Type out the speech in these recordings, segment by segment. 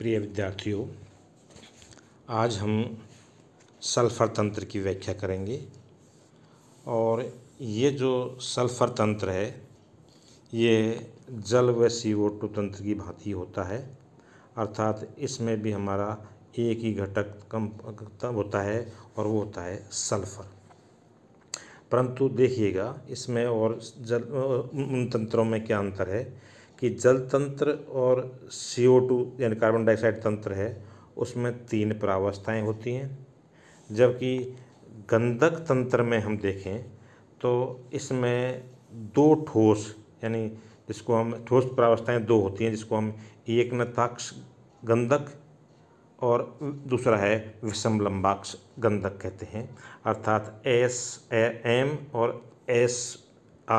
प्रिय विद्यार्थियों आज हम सल्फ़र तंत्र की व्याख्या करेंगे और ये जो सल्फ़र तंत्र है ये जल व सी ओ टू तंत्र की भांति होता है अर्थात इसमें भी हमारा एक ही घटक कम होता है और वो होता है सल्फ़र परंतु देखिएगा इसमें और जल उन तंत्रों में क्या अंतर है कि जल तंत्र और सी ओ टू यानी कार्बन डाइऑक्साइड तंत्र है उसमें तीन प्रावस्थाएँ होती हैं जबकि गंधक तंत्र में हम देखें तो इसमें दो ठोस यानी जिसको हम ठोस प्रावस्थाएँ दो होती हैं जिसको हम एक नताक्ष गंधक और दूसरा है विषम लंबाक्ष गंधक कहते हैं अर्थात एस ए एम और एस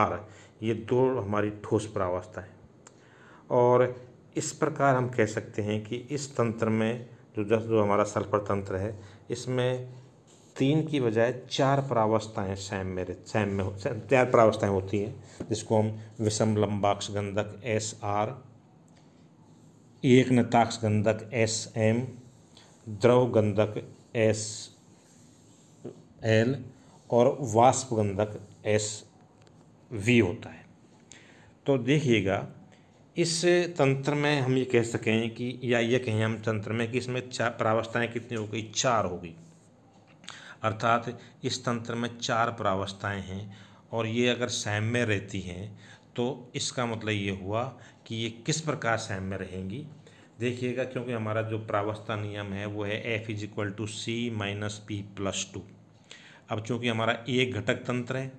आर ये दो हमारी ठोस परावस्थाएँ और इस प्रकार हम कह सकते हैं कि इस तंत्र में जो दस जो हमारा सल्फर तंत्र है इसमें तीन की बजाय चार परावस्थाएँ सैम में सैम में चार परावस्थाएँ होती हैं जिसको हम विषम लंबाक्ष गंधक एस आर एक नताक्ष गंधक एस एम द्रव गंधक एस एल और वाष्प गंधक एस वी होता है तो देखिएगा इस तंत्र में हम ये कह सकें कि या ये कहें हम तंत्र में कि इसमें चार प्रावस्थाएँ कितनी हो गई चार हो गई अर्थात इस तंत्र में चार प्रावस्थाएँ हैं और ये अगर सैम्य रहती हैं तो इसका मतलब ये हुआ कि ये किस प्रकार सैम्य रहेंगी देखिएगा क्योंकि हमारा जो प्रावस्था नियम है वो है F is equal to C minus P plus two अब चूँकि हमारा एक घटक तंत्र है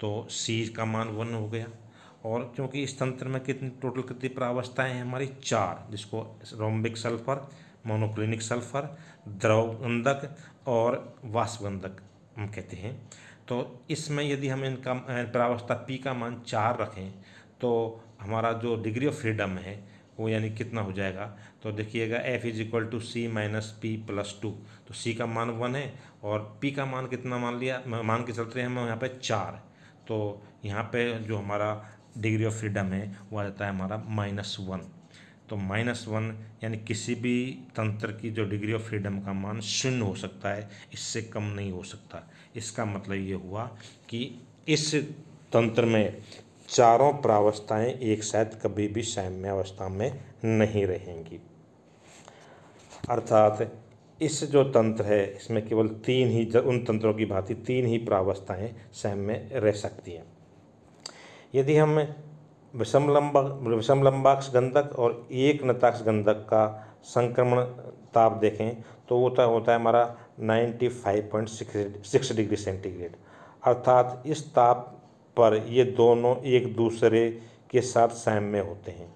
तो सी का मान वन हो गया और क्योंकि इस तंत्र में कितनी टोटल कितनी प्रावस्थाएँ हैं हमारी चार जिसको रोम्बिक सल्फर मोनोक्लिनिक सल्फर द्रव गंधक और वाष्पगंधक हम कहते हैं तो इसमें यदि हम इनका प्रावस्था पी का मान चार रखें तो हमारा जो डिग्री ऑफ फ्रीडम है वो यानी कितना हो जाएगा तो देखिएगा F is equal to C minus P plus two तो सी का मान वन है और पी का मान कितना मान लिया मान के चलते हैं हम यहाँ पे चार तो यहाँ पे जो हमारा डिग्री ऑफ फ्रीडम है वो आ जाता है हमारा माइनस वन तो माइनस वन यानी किसी भी तंत्र की जो डिग्री ऑफ फ्रीडम का मान शून्य हो सकता है इससे कम नहीं हो सकता इसका मतलब ये हुआ कि इस तंत्र में चारों प्रावस्थाएं एक साथ कभी भी अवस्था में नहीं रहेंगी अर्थात इस जो तंत्र है इसमें केवल तीन ही उन तंत्रों की भांति तीन ही प्रावस्थाएं साम्य रह सकती हैं यदि हम विषम लंबा विषम लंबाक्ष गंधक और एक नताक्ष गंधक का संक्रमण ताप देखें तो वो तो होता है हमारा 95.6 डिग्री सेंटीग्रेड अर्थात इस ताप पर ये दोनों एक दूसरे के साथ में होते हैं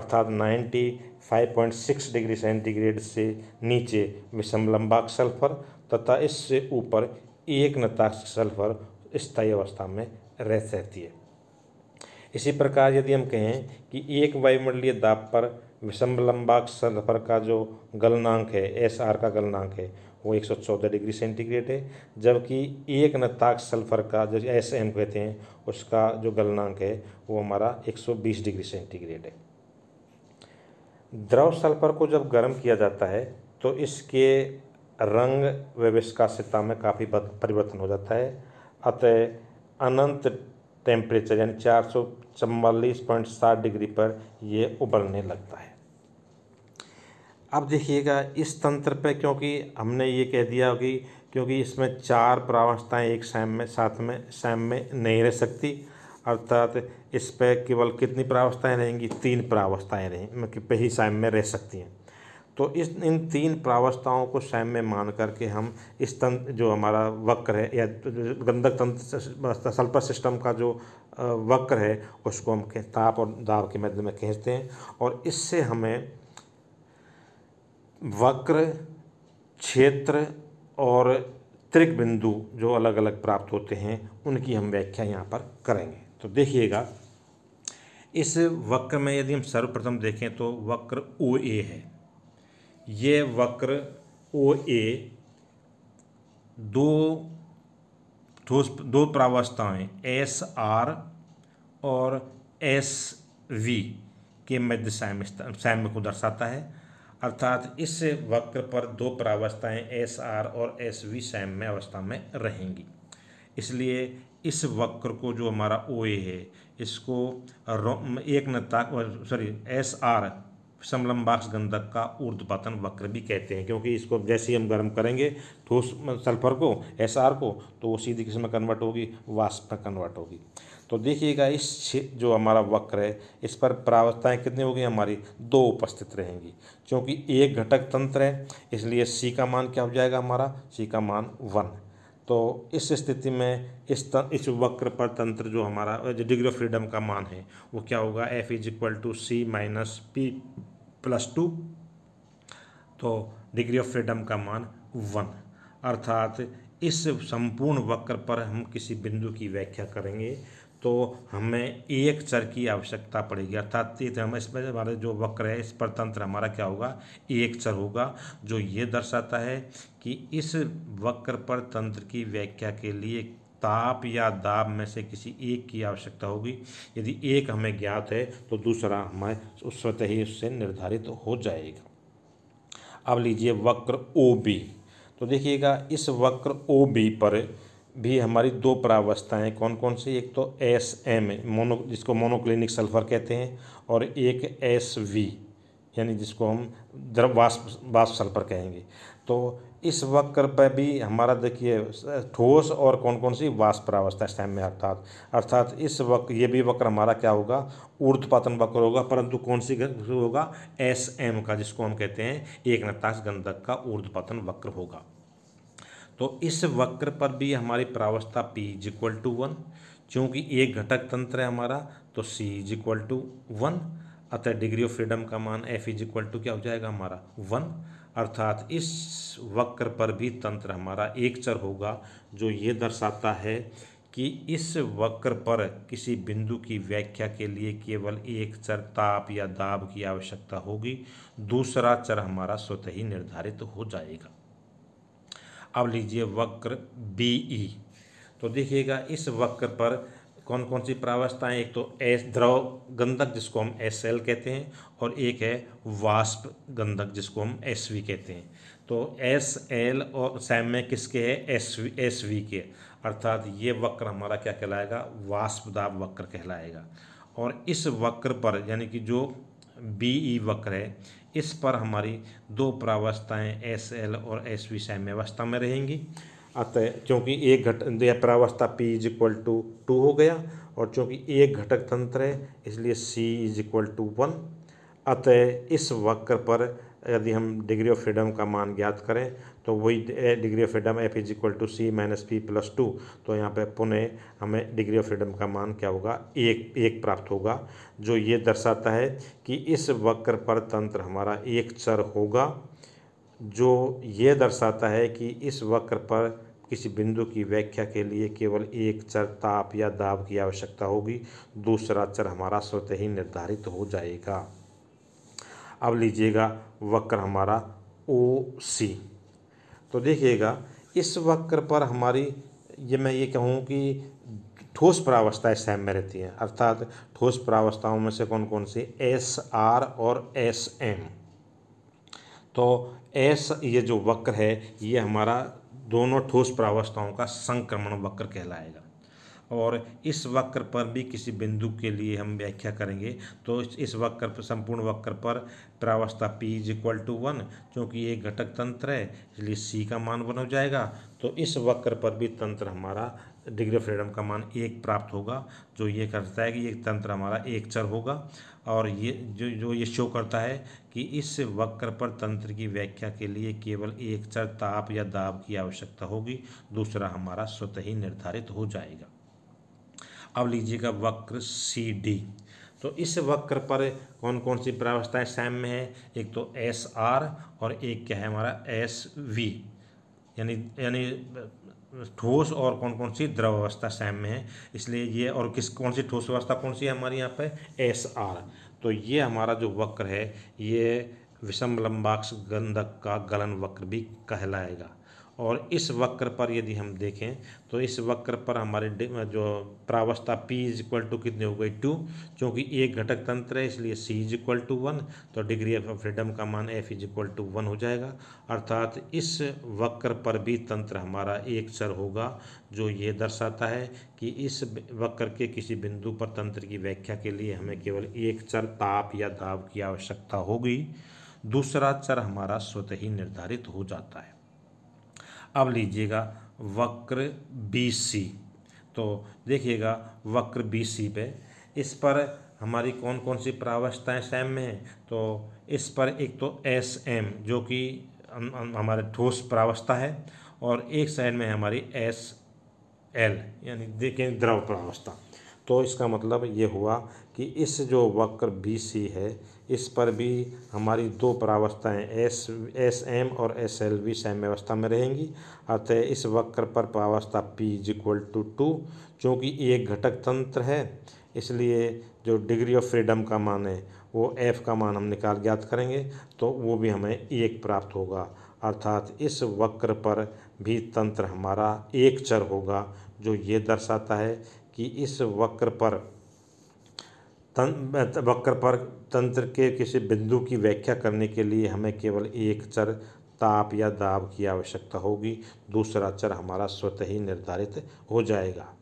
अर्थात 95.6 डिग्री सेंटीग्रेड से नीचे विषम लंबाक सल्फर तथा इससे ऊपर एक नताक्ष सल्फर स्थायी अवस्था में रह सकती है इसी प्रकार यदि हम कहें कि एक वायुमंडलीय दाब पर विषमलंबाक सल्फर का जो गलनांक है एस आर का गलनांक है वो 114 डिग्री सेंटीग्रेड है जबकि एक नताक सल्फर का जो एस एम कहते हैं उसका जो गलनांक है वो हमारा 120 डिग्री सेंटीग्रेड है द्रव सल्फर को जब गर्म किया जाता है तो इसके रंग व में काफ़ी परिवर्तन हो जाता है अतः अनंत टेम्परेचर यानी चार सौ चवालीस पॉइंट सात डिग्री पर ये उबलने लगता है अब देखिएगा इस तंत्र पे क्योंकि हमने ये कह दिया कि क्योंकि इसमें चार प्रावस्थाएँ एक सैम में साथ में सैम में नहीं रह सकती अर्थात इस पर केवल कितनी प्रावस्थाएँ रहेंगी तीन प्रावस्थाएँ रहें मतलब पहली सैम में रह सकती हैं तो इस इन तीन प्रावस्थाओं को सैम्य मान करके हम इस तंत्र जो हमारा वक्र है या गंधक तंत्र सल्फर सिस्टम का जो वक्र है उसको हम ताप और दाब के मध्य में खींचते हैं और इससे हमें वक्र क्षेत्र और त्रिक बिंदु जो अलग अलग प्राप्त होते हैं उनकी हम व्याख्या यहाँ पर करेंगे तो देखिएगा इस वक्र में यदि हम सर्वप्रथम देखें तो वक्र ओ ए है ये वक्र ओ ए दो ठोस दो प्रावस्थाएँ एस आर और एस वी के मध्य साम्य को दर्शाता है अर्थात इस वक्र पर दो प्रावस्थाएँ एस आर और एस वी साम्य अवस्था में रहेंगी इसलिए इस वक्र को जो हमारा ओ ए है इसको एक नता सॉरी एस आर समलम्बाक्ष गंधक का ऊर्धपातन वक्र भी कहते हैं क्योंकि इसको जैसे ही हम गर्म करेंगे ठोस सल्फर को एस को तो वो सीधी किस्म में कन्वर्ट होगी वाष्प में कन्वर्ट होगी तो देखिएगा इस जो हमारा वक्र है इस पर प्रावस्थाएँ कितनी होगी हमारी दो उपस्थित रहेंगी क्योंकि एक घटक तंत्र है इसलिए सी का मान क्या हो जाएगा हमारा सी का मान वन तो इस स्थिति में इस त, इस वक्र पर तंत्र जो हमारा जो डिग्री ऑफ फ्रीडम का मान है वो क्या होगा F is equal to C minus P plus two तो डिग्री ऑफ फ्रीडम का मान वन अर्थात इस संपूर्ण वक्र पर हम किसी बिंदु की व्याख्या करेंगे तो हमें एक चर की आवश्यकता पड़ेगी अर्थात तीर्थ तो हम इसमें हमारे जो वक्र है इस पर तंत्र हमारा क्या होगा एक चर होगा जो ये दर्शाता है कि इस वक्र पर तंत्र की व्याख्या के लिए ताप या दाब में से किसी एक की आवश्यकता होगी यदि एक हमें ज्ञात है तो दूसरा हमें उस स्वतः ही उससे निर्धारित हो जाएगा अब लीजिए वक्र ओ बी तो देखिएगा इस वक्र ओ बी पर भी हमारी दो परावस्थाएँ कौन कौन सी एक तो एस एम मोनो जिसको मोनोक्लिनिक सल्फर कहते हैं और एक एस वी यानी जिसको हम द्रव वाष्प वाष्प सल्फर कहेंगे तो इस वक्र पर भी हमारा देखिए ठोस और कौन कौन सी वाष्प प्रावस्था इस टाइम में अर्थात अर्थात इस वक्र ये भी वक्र हमारा क्या होगा ऊर्ध्वपातन वक्र होगा परंतु कौन सी होगा एस एम का जिसको हम कहते हैं एक नताश गंधक का ऊर्ध्वपातन वक्र होगा तो इस वक्र पर भी हमारी प्रावस्था P is equal to one चूँकि एक घटक तंत्र है हमारा तो C is equal to one अतः डिग्री ऑफ फ्रीडम का मान एफ इज इक्वल टू क्या हो जाएगा हमारा वन अर्थात इस वक्र पर भी तंत्र हमारा एक चर होगा जो ये दर्शाता है कि इस वक्र पर किसी बिंदु की व्याख्या के लिए केवल एक चर ताप या दाब की आवश्यकता होगी दूसरा चर हमारा स्वतः ही निर्धारित तो हो जाएगा अब लीजिए वक्र बी ई e। तो देखिएगा इस वक्र पर कौन कौन सी प्रावस्थाएँ एक तो एस द्रव गंधक जिसको हम एस एल कहते हैं और एक है वाष्प गंधक जिसको हम एस वी कहते हैं तो एस एल और सैम में किसके है एस वी एस वी के अर्थात ये वक्र हमारा क्या कहलाएगा वाष्पदाब वक्र कहलाएगा और इस वक्र पर यानी कि जो बी ई वक्र है इस पर हमारी दो प्रावस्थाएँ एस एल और एस वी सैम्यवस्था में रहेंगी अतः क्योंकि एक घट या प्रावस्था P is equal to two हो गया और चूँकि एक घटक तंत्र है इसलिए C is equal to one अतः इस वक्र पर यदि हम डिग्री ऑफ फ्रीडम का मान ज्ञात करें तो वही degree of freedom F is equal to C minus P plus two तो यहाँ पे पुनः हमें डिग्री ऑफ फ्रीडम का मान क्या होगा एक एक प्राप्त होगा जो ये दर्शाता है कि इस वक्र पर तंत्र हमारा एक चर होगा जो ये दर्शाता है कि इस वक्र पर किसी बिंदु की व्याख्या के लिए केवल एक चर ताप या दाब की आवश्यकता होगी दूसरा चर हमारा स्वतः ही निर्धारित हो जाएगा अब लीजिएगा वक्र हमारा ओ सी तो देखिएगा इस वक्र पर हमारी ये मैं ये कहूँ कि ठोस प्रावस्थाएँ सहम में रहती हैं अर्थात ठोस प्रावस्थाओं में से कौन कौन सी एस आर और एस एम तो एस ये जो वक्र है ये हमारा दोनों ठोस प्रावस्थाओं का संक्रमण वक्र कहलाएगा और इस वक्र पर भी किसी बिंदु के लिए हम व्याख्या करेंगे तो इस वक्र पर संपूर्ण वक्र पर प्रावस्था P is equal to one क्योंकि ये घटक तंत्र है इसलिए C का मान वन हो जाएगा तो इस वक्र पर भी तंत्र हमारा डिग्री ऑफ फ्रीडम का मान एक प्राप्त होगा जो ये करता है कि ये तंत्र हमारा एक चर होगा और ये जो जो ये शो करता है कि इस वक्र पर तंत्र की व्याख्या के लिए केवल एक चर ताप या दाब की आवश्यकता होगी दूसरा हमारा स्वतः ही निर्धारित हो जाएगा अब लीजिएगा वक्र सी डी तो इस वक्र पर कौन कौन सी प्रावस्थाएँ में है एक तो एस आर और एक क्या है हमारा एस वी यानी यानी ठोस और कौन कौन सी द्रव अवस्था में है इसलिए ये और किस कौन सी ठोस अवस्था कौन सी है हमारे यहाँ पे एस आर तो ये हमारा जो वक्र है ये विषम लंबाक्ष गंधक का गलन वक्र भी कहलाएगा और इस वक्र पर यदि हम देखें तो इस वक्र पर हमारे जो प्रावस्था P इज इक्वल टू कितनी हो गई टू क्योंकि एक घटक तंत्र है इसलिए C is equal to one तो डिग्री ऑफ फ्रीडम का मान F is equal to one हो जाएगा अर्थात इस वक्र पर भी तंत्र हमारा एक चर होगा जो ये दर्शाता है कि इस वक्र के किसी बिंदु पर तंत्र की व्याख्या के लिए हमें केवल एक चर ताप या दाब की आवश्यकता होगी दूसरा चर हमारा स्वतः ही निर्धारित हो जाता है अब लीजिएगा वक्र बी सी तो देखिएगा वक्र बी सी पे इस पर हमारी कौन कौन सी प्रावस्थाएँ सैम में हैं तो इस पर एक तो एस एम जो कि हमारे ठोस प्रावस्था है और एक साइड में हमारी एस एल यानी देखें द्रव प्रावस्था तो इसका मतलब ये हुआ कि इस जो वक्र बी सी है इस पर भी हमारी दो प्रावस्थाएँ एस एस एम और एस एल वी सैम अवस्था में रहेंगी अतः इस वक्र पर प्रावस्था P is equal to two चूँकि एक घटक तंत्र है इसलिए जो डिग्री ऑफ फ्रीडम का मान है वो एफ़ का मान हम निकाल ज्ञात करेंगे तो वो भी हमें एक प्राप्त होगा अर्थात इस वक्र पर भी तंत्र हमारा एक चर होगा जो ये दर्शाता है कि इस वक्र पर वक्र पर तंत्र के किसी बिंदु की व्याख्या करने के लिए हमें केवल एक चर ताप या दाब की आवश्यकता होगी दूसरा चर हमारा स्वतः ही निर्धारित हो जाएगा